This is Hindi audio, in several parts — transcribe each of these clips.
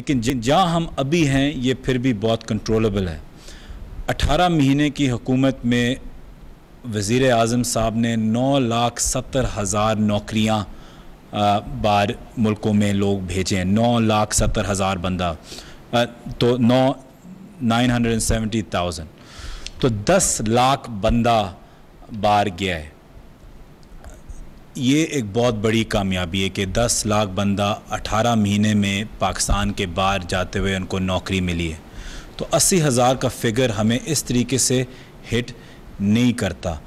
लेकिन जहाँ हम अभी हैं ये फिर भी बहुत कंट्रोलेबल है 18 महीने की हुकूमत में वज़ी अजम साहब ने नौ लाख सत्तर हज़ार नौकरियाँ बार मुल्कों में लोग भेजे हैं नौ लाख सत्तर हज़ार बंदा तो नौ nine hundred and seventy thousand तो दस लाख बंदा बार गया है ये एक बहुत बड़ी कामयाबी है कि 10 लाख बंदा 18 महीने में पाकिस्तान के बाहर जाते हुए उनको नौकरी मिली है तो अस्सी हज़ार का फिगर हमें इस तरीके से हिट नहीं करता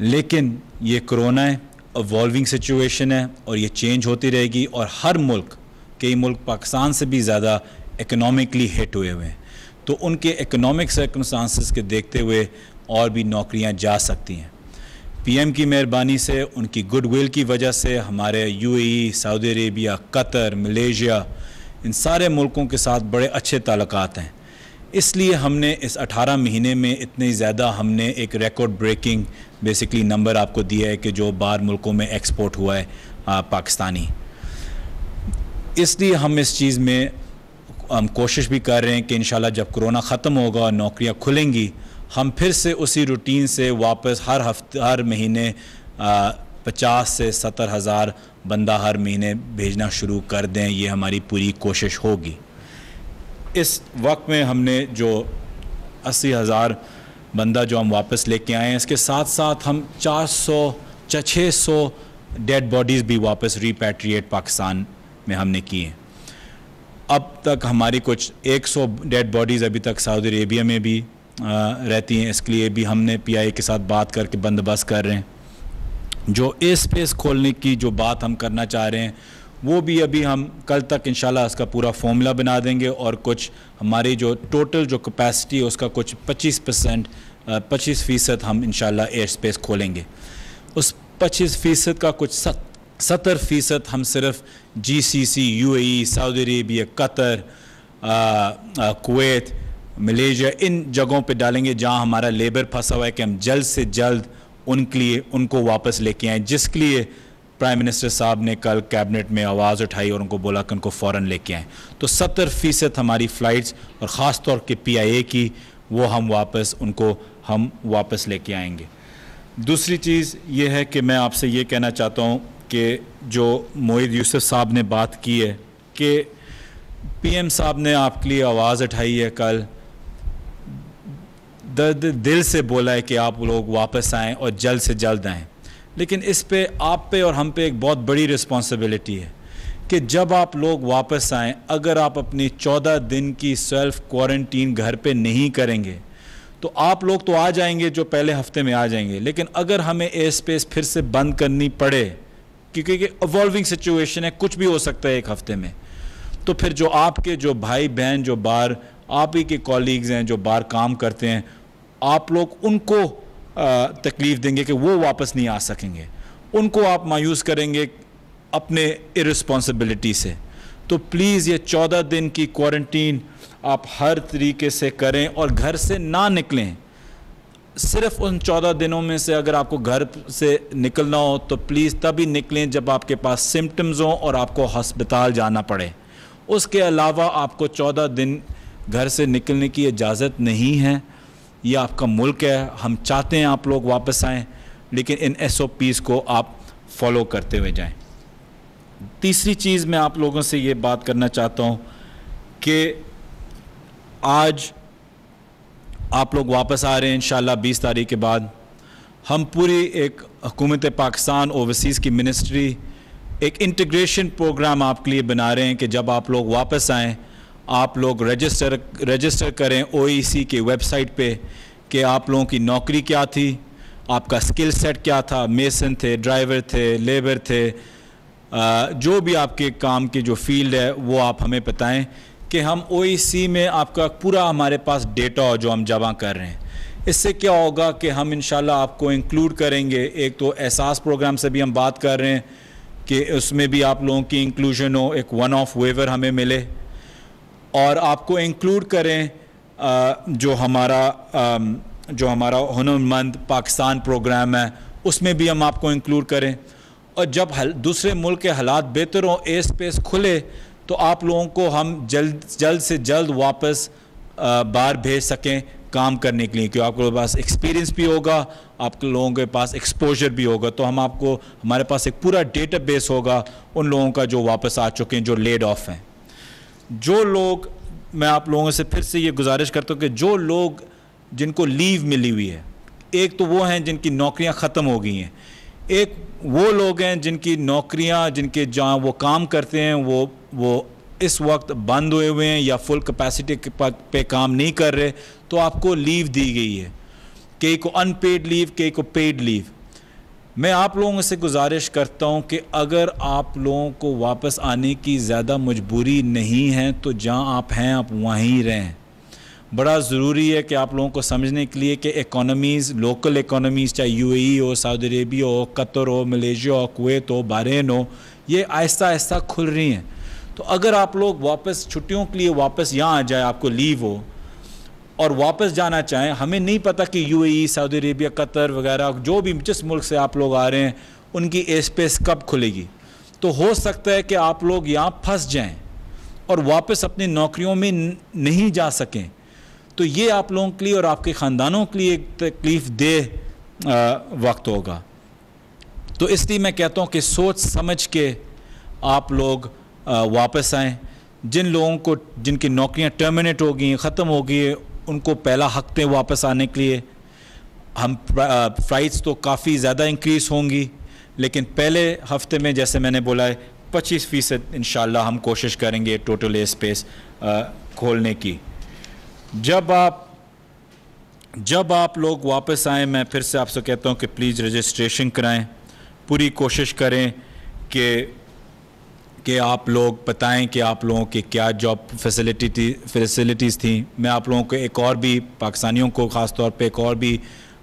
लेकिन ये कोरोना है अवॉल्विंग सिचुएशन है और ये चेंज होती रहेगी और हर मुल्क कई मुल्क पाकिस्तान से भी ज़्यादा इकनॉमिकली हिट हुए हुए हैं तो उनके इकनॉमिक सर्कमस्टांसिस के देखते हुए और भी नौकरियां जा सकती हैं पीएम की मेहरबानी से उनकी गुडविल की वजह से हमारे UAE, Saudi Arabia Qatar Malaysia इन सारे मुल्कों के साथ बड़े अच्छे ताल्लुक हैं इसलिए हमने इस 18 महीने में इतने ज़्यादा हमने एक रिकॉर्ड ब्रेकिंग बेसिकली नंबर आपको दिया है कि जो बाहर मुल्कों में एक्सपोर्ट हुआ है आ, पाकिस्तानी इसलिए हम इस चीज़ में हम कोशिश भी कर रहे हैं कि इन जब कोरोना ख़त्म होगा और नौकरियाँ खुलेंगी हम फिर से उसी रूटीन से वापस हर हफ्ते हर महीने पचास से सत्तर हज़ार बंदा हर महीने भेजना शुरू कर दें ये हमारी पूरी कोशिश होगी इस वक्त में हमने जो अस्सी हज़ार बंदा जो हम वापस लेके आए हैं इसके साथ साथ हम चार सौ छः अच्छा, सौ डेड बॉडीज़ भी वापस रिपेट्रिएट पाकिस्तान में हमने की हैं अब तक हमारी कुछ 100 डेड बॉडीज़ अभी तक सऊदी अरेबिया में भी रहती हैं इसके लिए भी हमने पीआई के साथ बात करके बंदोबस्त कर रहे हैं जो ए स्पेस खोलने की जो बात हम करना चाह रहे हैं वो भी अभी हम कल तक इन इसका पूरा फॉर्मूला बना देंगे और कुछ हमारी जो टोटल जो कैपेसिटी है उसका कुछ 25 परसेंट पच्चीस फ़ीसद हम इंशाल्लाह एयर स्पेस खोलेंगे उस 25 फ़ीसद का कुछ सत्तर फ़ीसद हम सिर्फ G C C U A Saudi Arabia Qatar Kuwait Malaysia इन जगहों पे डालेंगे जहाँ हमारा लेबर फंसा हुआ है कि हम जल्द से जल्द उनके लिए उनको वापस लेके आए जिसके लिए प्राइम मिनिस्टर साहब ने कल कैबिनेट में आवाज़ उठाई और उनको बोला कि उनको फ़ौर लेके आएँ तो सत्तर फ़ीसद हमारी फ़्लाइट्स और ख़ास तौर के पी आई ए की वो हम वापस उनको हम वापस लेके आएंगे दूसरी चीज़ ये है कि मैं आपसे ये कहना चाहता हूँ कि जो मोहित यूसुफ साहब ने बात की है कि पीएम साहब ने आपके लिए आवाज़ उठाई है कल दर्द दिल से बोला है कि आप लोग वापस आएँ और जल्द से जल्द आएँ लेकिन इस पे आप पे और हम पे एक बहुत बड़ी रिस्पॉन्सिबिलिटी है कि जब आप लोग वापस आएँ अगर आप अपनी चौदह दिन की सेल्फ क्वारंटीन घर पे नहीं करेंगे तो आप लोग तो आ जाएंगे जो पहले हफ्ते में आ जाएंगे लेकिन अगर हमें एयर स्पेस फिर से बंद करनी पड़े क्योंकि अवॉल्विंग सिचुएशन है कुछ भी हो सकता है एक हफ्ते में तो फिर जो आपके जो भाई बहन जो बाहर आप ही के कॉलीग्स हैं जो बाहर काम करते हैं आप लोग उनको तकलीफ़ देंगे कि वो वापस नहीं आ सकेंगे उनको आप मायूस करेंगे अपने इरिस्पॉन्सिबिलिटी से तो प्लीज़ ये चौदह दिन की क्वारंटीन आप हर तरीके से करें और घर से ना निकलें सिर्फ उन चौदह दिनों में से अगर आपको घर से निकलना हो तो प्लीज़ तभी निकलें जब आपके पास सिम्टम्स हों और आपको हस्पताल जाना पड़े उसके अलावा आपको चौदह दिन घर से निकलने की इजाज़त नहीं है ये आपका मुल्क है हम चाहते हैं आप लोग वापस आएँ लेकिन इन एस ओ पीज़ को आप फॉलो करते हुए जाएँ तीसरी चीज़ मैं आप लोगों से ये बात करना चाहता हूँ कि आज आप लोग वापस आ रहे हैं इन बीस तारीख के बाद हम पूरी एक हकूमत पाकिस्तान ओवरसीज़ की मिनिस्ट्री एक इंटीग्रेशन प्रोग्राम आपके लिए बना रहे हैं कि जब आप लोग वापस आएँ आप लोग रजिस्टर रजिस्टर करें ओईसी e के वेबसाइट पे कि आप लोगों की नौकरी क्या थी आपका स्किल सेट क्या था मेसन थे ड्राइवर थे लेबर थे जो भी आपके काम की जो फील्ड है वो आप हमें बताएं कि हम ओईसी e में आपका पूरा हमारे पास डेटा हो जो हम जमा कर रहे हैं इससे क्या होगा कि हम इन आपको इंक्लूड करेंगे एक तो एहसास प्रोग्राम से भी हम बात कर रहे हैं कि उसमें भी आप लोगों की इंक्लूजन हो एक वन ऑफ वेवर हमें मिले और आपको इंक्लूड करें जो हमारा जो हमारा हनरमंद पाकिस्तान प्रोग्राम है उसमें भी हम आपको इंक्लूड करें और जब हल, दूसरे मुल्क के हालात बेहतर हों एयर स्पेस खुले तो आप लोगों को हम जल्द जल्द से जल्द वापस बाहर भेज सकें काम करने के लिए क्योंकि आपके पास एक्सपीरियंस भी होगा आपके लोगों के पास एक्सपोजर भी होगा तो हम आपको हमारे पास एक पूरा डेटा बेस होगा उन लोगों का जो वापस आ चुके हैं जो लेड ऑफ हैं जो लोग मैं आप लोगों से फिर से ये गुजारिश करता हूँ कि जो लोग जिनको लीव मिली हुई है एक तो वो हैं जिनकी नौकरियां ख़त्म हो गई हैं एक वो लोग हैं जिनकी नौकरियां जिनके जहाँ वो काम करते हैं वो वो इस वक्त बंद हुए हुए हैं या फुल कैपेसिटी पे काम नहीं कर रहे तो आपको लीव दी गई है कई को अनपेड लीव कई को पेड लीव मैं आप लोगों से गुजारिश करता हूं कि अगर आप लोगों को वापस आने की ज़्यादा मजबूरी नहीं है तो जहां आप हैं आप वहीं रहें बड़ा ज़रूरी है कि आप लोगों को समझने के लिए कि इकोनॉमीज़ लोकल इकोनॉमीज़ चाहे यूएई e हो सऊदी अरेबिया हो कतर हो मलेशिया हो कुवैत हो बारेन हो ये आहिस्ता आहिस्ता खुल रही हैं तो अगर आप लोग वापस छुट्टियों के लिए वापस यहाँ आ जाए आपको लीव हो और वापस जाना चाहें हमें नहीं पता कि यूएई सऊदी अरेबिया कतर वगैरह जो भी जिस मुल्क से आप लोग आ रहे हैं उनकी एयर स्पेस कब खुलेगी तो हो सकता है कि आप लोग यहाँ फंस जाएं और वापस अपनी नौकरियों में नहीं जा सकें तो ये आप लोगों के लिए और आपके ख़ानदानों के लिए एक तकलीफ़ दे वक्त होगा तो इसलिए मैं कहता हूँ कि सोच समझ के आप लोग वापस आएँ जिन लोगों को जिनकी नौकरियां टर्मिनेट हो गई ख़त्म हो गई उनको पहला हक दें वापस आने के लिए हम प्राइस तो काफ़ी ज़्यादा इंक्रीज़ होंगी लेकिन पहले हफ्ते में जैसे मैंने बोला है पच्चीस फ़ीसद इन हम कोशिश करेंगे टोटल एयर स्पेस खोलने की जब आप जब आप लोग वापस आएँ मैं फिर से आपसे कहता हूँ कि प्लीज़ रजिस्ट्रेशन कराएँ पूरी कोशिश करें कि कि आप लोग बताएं कि आप लोगों के क्या जॉब फैसिलिटी थी फैसिलिटीज़ थी मैं आप लोगों को एक और भी पाकिस्तानियों को ख़ास तौर पे एक और भी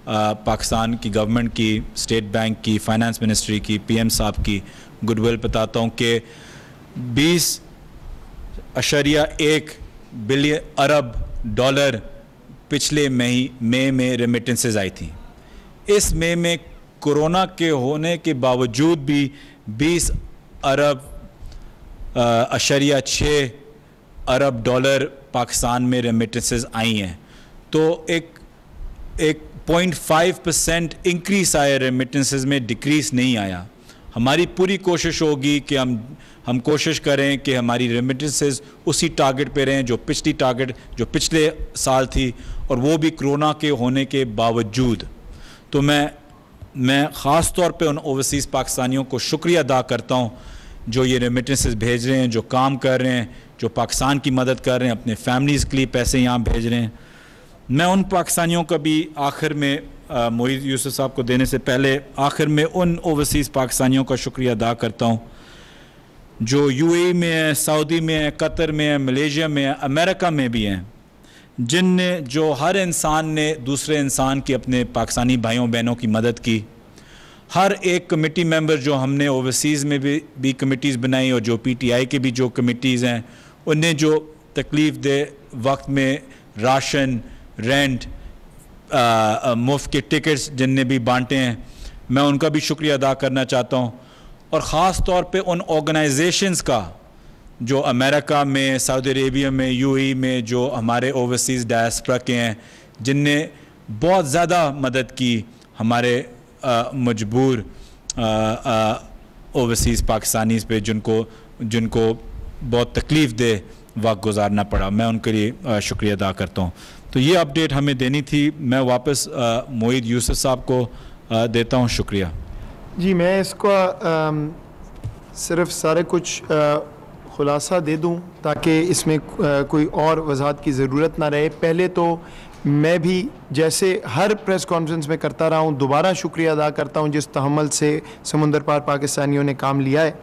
पाकिस्तान की गवर्नमेंट की स्टेट बैंक की फाइनेंस मिनिस्ट्री की पीएम साहब की गुडविल बताता हूँ कि बीस अशरिया एक बिलियन अरब डॉलर पिछले मई मई में रेमिटेंसेज आई थी इस मई में कोरोना के होने के बावजूद भी बीस अरब अशरिया छः अरब डॉलर पाकिस्तान में रेमिटेंस आई हैं तो एक एक पॉइंट फाइव परसेंट इंक्रीज़ आया रेमिटेंस में डिक्रीज नहीं आया हमारी पूरी कोशिश होगी कि हम हम कोशिश करें कि हमारी रेमिटेंसेज उसी टारगेट पे रहें जो पिछली टारगेट जो पिछले साल थी और वो भी कोरोना के होने के बावजूद तो मैं मैं ख़ास तौर पे उन ओवरसीज़ पाकिस्तानियों को शुक्रिया अदा करता हूँ जो ये रेमिटेंसेस भेज रहे हैं जो काम कर रहे हैं जो पाकिस्तान की मदद कर रहे हैं अपने फैमिलीज़ के लिए पैसे यहाँ भेज रहे हैं मैं उन पाकिस्तानियों का भी आखिर में मोहित यूसुफ साहब को देने से पहले आखिर में उन ओवरसीज़ पाकिस्तानियों का शुक्रिया अदा करता हूँ जो ए e में है सऊदी में है कतर में है मलेशिया में है अमेरिका में भी हैं जिनने जो हर इंसान ने दूसरे इंसान की अपने पाकिस्तानी भाइयों बहनों की मदद की हर एक कमेटी मेंबर जो हमने ओवरसीज़ में भी भी कमेटीज़ बनाई और जो पीटीआई के भी जो कमेटीज़ हैं उन्हें जो तकलीफ़ दे वक्त में राशन रेंट मुफ्त के टिकट्स जिनने भी बांटे हैं मैं उनका भी शुक्रिया अदा करना चाहता हूँ और ख़ास तौर पे उन ऑर्गेनाइजेशंस का जो अमेरिका में सऊदी अरेबिया में यू में जो हमारे ओवरसीज़ डायस्प्रा के हैं जिनने बहुत ज़्यादा मदद की हमारे मजबूर ओवरसीज़ पाकिस्तानीज़ पे जिनको जिनको बहुत तकलीफ़ दे वक्त गुजारना पड़ा मैं उनके लिए शुक्रिया अदा करता हूँ तो ये अपडेट हमें देनी थी मैं वापस मोहित यूसुफ साहब को आ, देता हूँ शुक्रिया जी मैं इसको आ, सिर्फ सारे कुछ आ, खुलासा दे दूँ ताकि इसमें कोई और वजाहत की ज़रूरत ना रहे पहले तो मैं भी जैसे हर प्रेस कॉन्फ्रेंस में करता रहा हूँ दोबारा शुक्रिया अदा करता हूँ जिस तहमल से समुंदर पार पाकिस्तानियों ने काम लिया है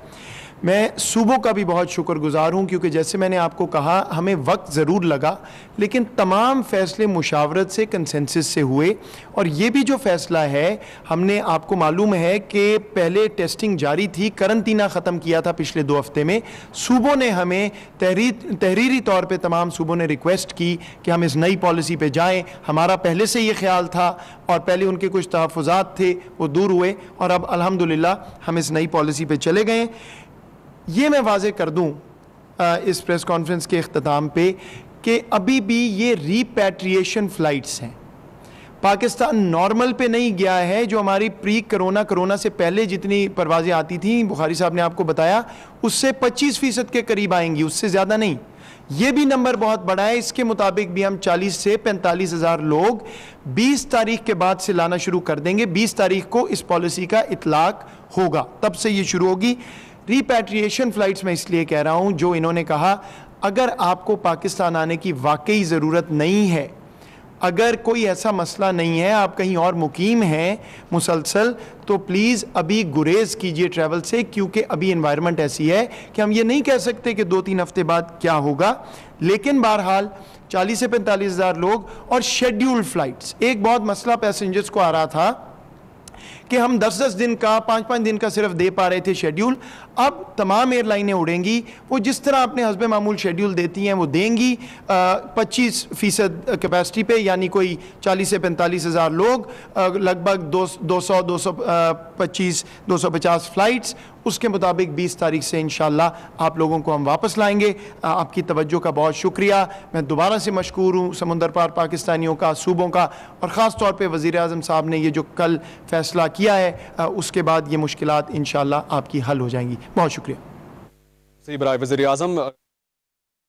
मैं सूबों का भी बहुत शुक्रगुजार हूँ क्योंकि जैसे मैंने आपको कहा हमें वक्त ज़रूर लगा लेकिन तमाम फ़ैसले मुशावरत से कंसेंसस से हुए और ये भी जो फ़ैसला है हमने आपको मालूम है कि पहले टेस्टिंग जारी थी करंतना ख़त्म किया था पिछले दो हफ्ते में सूबों ने हमें तहरी तहरीरी तौर पर तमाम सूबों ने रिक्वेस्ट की कि हम इस नई पॉलिसी पर जाएँ हमारा पहले से ये ख्याल था और पहले उनके कुछ तहफ़ात थे वो दूर हुए और अब अलहमदिल्ला हम इस नई पॉलिसी पर चले गए ये मैं वाजे कर दूँ इस प्रेस कॉन्फ्रेंस के अख्ताम पर कि अभी भी ये रिपेट्रिएशन फ़्लाइट्स हैं पाकिस्तान नॉर्मल पे नहीं गया है जो हमारी प्री करोना करोना से पहले जितनी परवाज़ें आती थी बुखारी साहब ने आपको बताया उससे 25 फ़ीसद के करीब आएंगी उससे ज़्यादा नहीं ये भी नंबर बहुत बड़ा है इसके मुताबिक भी हम 40 से पैंतालीस हज़ार लोग 20 तारीख के बाद से लाना शुरू कर देंगे 20 तारीख को इस पॉलिसी का इतलाक होगा तब से ये शुरू होगी रिपेट्रिएशन फ़्लाइट्स में इसलिए कह रहा हूँ जो इन्होंने कहा अगर आपको पाकिस्तान आने की वाकई ज़रूरत नहीं है अगर कोई ऐसा मसला नहीं है आप कहीं और मुकीम हैं मुसलसल तो प्लीज़ अभी गुरेज कीजिए ट्रैवल से क्योंकि अभी इन्वायरमेंट ऐसी है कि हम ये नहीं कह सकते कि दो तीन हफ्ते बाद क्या होगा लेकिन बहरहाल 40 से पैंतालीस हज़ार लोग और शेड्यूल्ड फ़्लाइट्स एक बहुत मसला पैसेंजर्स को आ रहा था कि हम 10-10 दिन का पाँच पाँच दिन का सिर्फ दे पा रहे थे शेड्यूल अब तमाम एयरलाइनें उड़ेंगी वो जिस तरह अपने हसब मामूल शेड्यूल देती हैं वो देंगी पच्चीस फ़ीसद कैपेसिटी पे यानी कोई चालीस से पैंतालीस हज़ार लोग लगभग दो दो सौ दो सौ पच्चीस दो सौ पचास फ्लाइट्स उसके मुताबिक बीस तारीख से इन आप लोगों को हम वापस लाएँगे आपकी तवज्जो का बहुत शुक्रिया मैं दोबारा से मशहूर हूँ समुंदर पार पाकिस्तानियों का सूबों का और ख़ास तौर पर वज़ी अजम साहब ने यह जो कल फ़ैसला किया है उसके बाद ये मुश्किल इन आपकी हल हो जाएंगी बहुत शुक्रिया सही वज़ी अजम